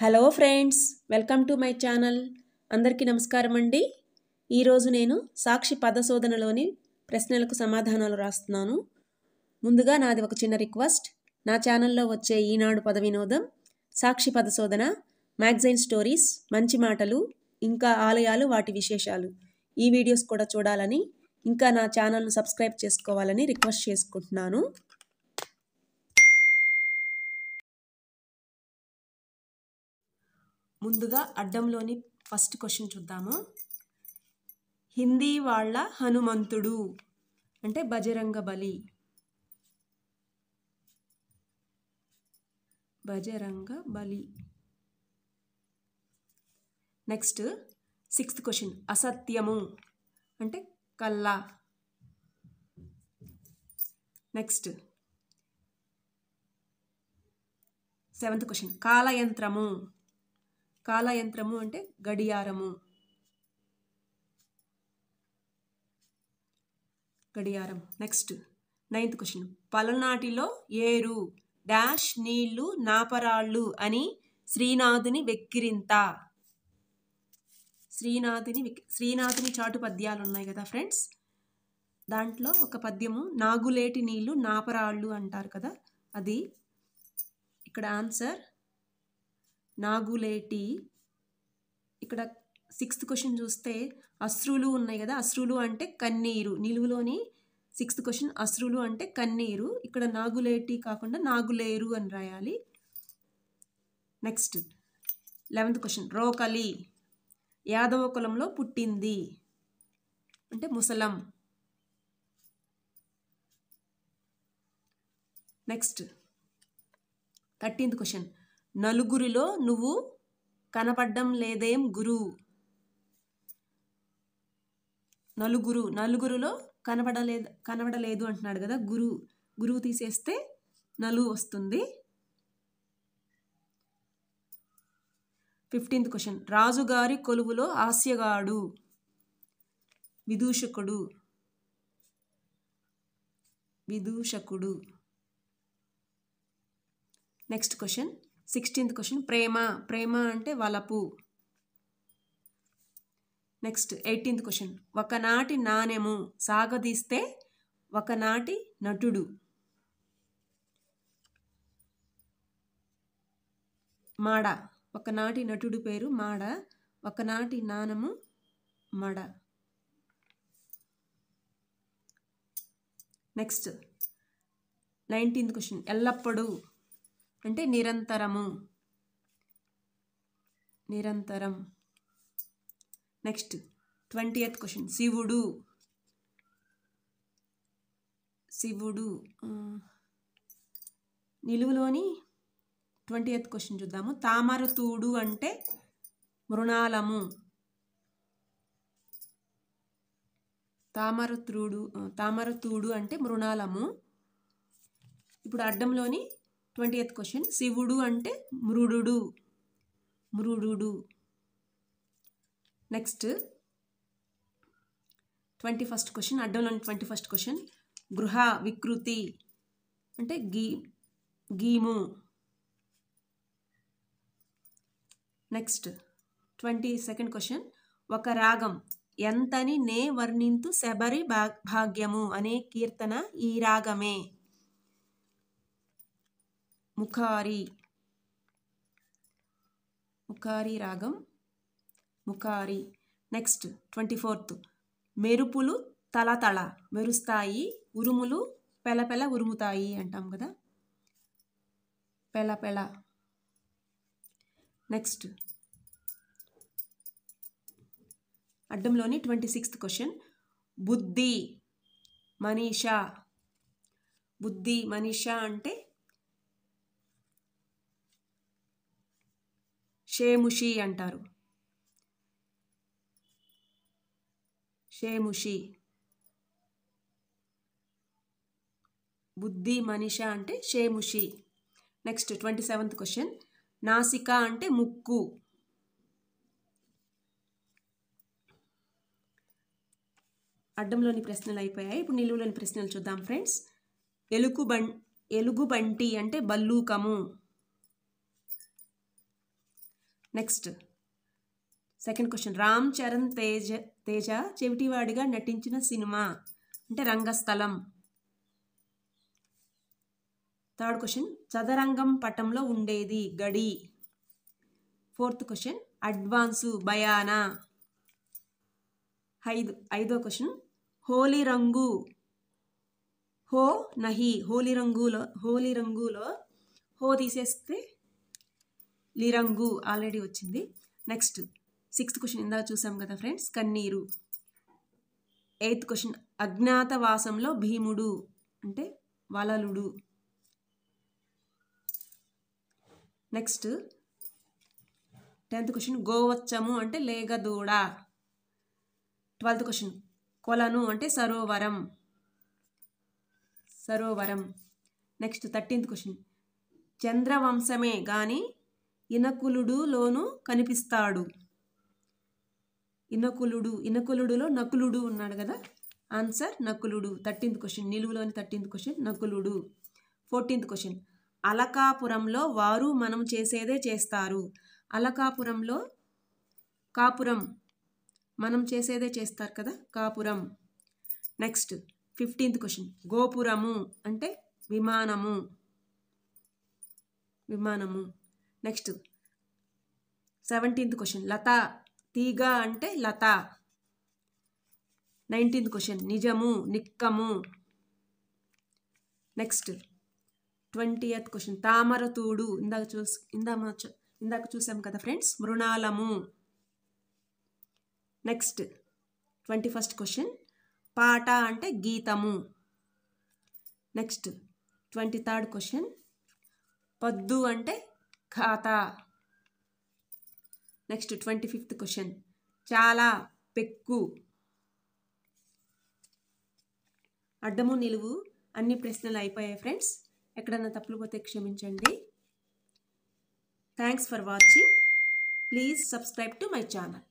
hello friends welcome to my channel అందరికీ నమస్కారం అండి ఈరోజు నేను సాక్షి పదశోధనలోని ప్రశ్నలకు సమాధానాలు రాస్తున్నాను ముందుగా నాది ఒక చిన్న రిక్వెస్ట్ నా ఛానల్లో వచ్చే ఈనాడు పద వినోదం సాక్షి పదశోధన మ్యాగజైన్ స్టోరీస్ మంచి మాటలు ఇంకా ఆలయాలు వాటి విశేషాలు ఈ వీడియోస్ కూడా చూడాలని ఇంకా నా ఛానల్ను సబ్స్క్రైబ్ చేసుకోవాలని రిక్వెస్ట్ చేసుకుంటున్నాను ముందుగా అడ్డంలోని ఫస్ట్ క్వశ్చన్ చూద్దాము హిందీ వాళ్ళ హనుమంతుడు అంటే బజరంగ బలి బజరంగ బలి నెక్స్ట్ సిక్స్త్ క్వశ్చన్ అసత్యము అంటే కల్లా నెక్స్ట్ సెవెంత్ క్వశ్చన్ కాలయంత్రము కాలయంత్రము అంటే గడియారము గడియారం నెక్స్ట్ నైన్త్ క్వశ్చన్ పలనాటిలో ఏరు డాష్ నీళ్లు నాపరాళ్ళు అని శ్రీనాథుని వెక్కిరింత శ్రీనాథుని శ్రీనాథుని చాటు పద్యాలు ఉన్నాయి కదా ఫ్రెండ్స్ దాంట్లో ఒక పద్యము నాగులేటి నీళ్లు నాపరాళ్ళు అంటారు కదా అది ఇక్కడ ఆన్సర్ నాగులేటి ఇక్కడ సిక్స్త్ క్వశ్చన్ చూస్తే అశ్రులు ఉన్నాయి కదా అశ్రులు అంటే కన్నీరు నిలువులోని సిక్స్త్ క్వశ్చన్ అశ్రులు అంటే కన్నీరు ఇక్కడ నాగులేటి కాకుండా నాగులేరు అని రాయాలి నెక్స్ట్ లెవెంత్ క్వశ్చన్ రోకలి యాదవ కులంలో పుట్టింది అంటే ముసలం నెక్స్ట్ థర్టీన్త్ క్వశ్చన్ నలుగురిలో నువ్వు కనపడ్డం లేదేం గురు నలుగురు నలుగురులో కనబడలేదు కనబడలేదు అంటున్నాడు కదా గురు గురువు తీసేస్తే నలు వస్తుంది ఫిఫ్టీన్త్ క్వశ్చన్ రాజుగారి కొలువులో హాస్యగాడు విదూషకుడు విదూషకుడు నెక్స్ట్ క్వశ్చన్ సిక్స్టీన్త్ క్వశ్చన్ ప్రేమ ప్రేమ అంటే వలపు నెక్స్ట్ ఎయిటీన్త్ క్వశ్చన్ ఒకనాటి నాణ్యము సాగదీస్తే ఒకనాటి నటుడు మాడ ఒకనాటి నటుడు పేరు మాడ ఒకనాటి నాణము మడ నెక్స్ట్ నైన్టీన్త్ క్వశ్చన్ ఎల్లప్పుడూ అంటే నిరంతరము నిరంతరం నెక్స్ట్ ట్వంటీ ఎయిత్ క్వశ్చన్ శివుడు శివుడు నిలువులోని ట్వంటీ ఎయిత్ క్వశ్చన్ చూద్దాము తామరతూడు అంటే మృణాలము తామరతూడు తామరతూడు అంటే మృణాలము ఇప్పుడు అడ్డంలోని ట్వంటీ ఎయిత్ క్వశ్చన్ శివుడు అంటే మృడు మృడు నెక్స్ట్ ట్వంటీ ఫస్ట్ క్వశ్చన్ అడ్డంలోని ట్వంటీ ఫస్ట్ క్వశ్చన్ గృహ వికృతి అంటే గీ గీము నెక్స్ట్ ట్వంటీ సెకండ్ క్వశ్చన్ ఒక రాగం ఎంతని నే వర్ణింతు శబరి భాగ్యము అనే కీర్తన ఈ రాగమే ముఖారి ముఖారి రాగం ముఖారి నెక్స్ట్ ట్వంటీ ఫోర్త్ మెరుపులు తల మెరుస్తాయి ఉరుములు పెలపెల ఉరుముతాయి అంటాం కదా పెలపెల నెక్స్ట్ అడ్డంలోని ట్వంటీ సిక్స్త్ క్వశ్చన్ బుద్ధి మనీషా బుద్ధి మనీషా అంటే షేముషి అంటారు షేముషి బుద్ధి మనిష అంటే షేముషి నెక్స్ట్ ట్వంటీ సెవెంత్ క్వశ్చన్ నాసిక అంటే ముక్కు అడ్డంలోని ప్రశ్నలు అయిపోయాయి ఇప్పుడు నిలువులోని ప్రశ్నలు చూద్దాం ఫ్రెండ్స్ ఎలుగు బం ఎలుగుబంటి అంటే బల్లూకము next second question Ram Charan Teja Teja చెవిటివాడిగా నటించిన సినిమా అంటే రంగస్థలం థర్డ్ క్వశ్చన్ చదరంగం పటంలో ఉండేది గడి ఫోర్త్ క్వశ్చన్ అడ్వాన్సు బయానా ఐదు ఐదో క్వశ్చన్ హోలీ రంగు హో నహి హోలీ రంగులో హోలీ రంగులో హో తీసేస్తే లిరంగు ఆల్రెడీ వచ్చింది నెక్స్ట్ సిక్స్త్ క్వశ్చన్ ఇందా చూసాం కదా ఫ్రెండ్స్ కన్నీరు ఎయిత్ క్వశ్చన్ అజ్ఞాతవాసంలో భీముడు అంటే వలలుడు నెక్స్ట్ టెన్త్ క్వశ్చన్ గోవచ్చము అంటే లేగదూడ ట్వెల్త్ క్వశ్చన్ కొలను అంటే సరోవరం సరోవరం నెక్స్ట్ థర్టీన్త్ క్వశ్చన్ చంద్రవంశమే కానీ ఇనకులుడు లోను కనిపిస్తాడు ఇనకులుడు ఇనకులుడులో నకులుడు ఉన్నాడు కదా ఆన్సర్ నకులుడు థర్టీన్త్ క్వశ్చన్ నిలువులోని థర్టీన్త్ క్వశ్చన్ నకులుడు ఫోర్టీన్త్ క్వశ్చన్ అలకాపురంలో వారు మనం చేసేదే చేస్తారు అలకాపురంలో కాపురం మనం చేసేదే చేస్తారు కదా కాపురం నెక్స్ట్ ఫిఫ్టీన్త్ క్వశ్చన్ గోపురము అంటే విమానము విమానము నెక్స్ట్ సెవెంటీన్త్ క్వశ్చన్ లత తీగ అంటే లత నైన్టీన్త్ క్వశ్చన్ నిజము నిక్కము నెక్స్ట్ ట్వంటీ ఎయిత్ క్వశ్చన్ తామరతూడు ఇందాక చూసి ఇందాక ఇందాక చూసాం కదా ఫ్రెండ్స్ మృణాలము నెక్స్ట్ ట్వంటీ ఫస్ట్ క్వశ్చన్ పాట అంటే గీతము నెక్స్ట్ ట్వంటీ థర్డ్ క్వశ్చన్ పద్దు అంటే ఖాతా నెక్స్ట్ ట్వంటీ ఫిఫ్త్ క్వశ్చన్ చాలా పెక్కు అడ్డము నిలువు అన్ని ప్రశ్నలు అయిపోయాయి ఫ్రెండ్స్ ఎక్కడన్నా తప్పులు పోతే క్షమించండి thanks for watching please subscribe to my channel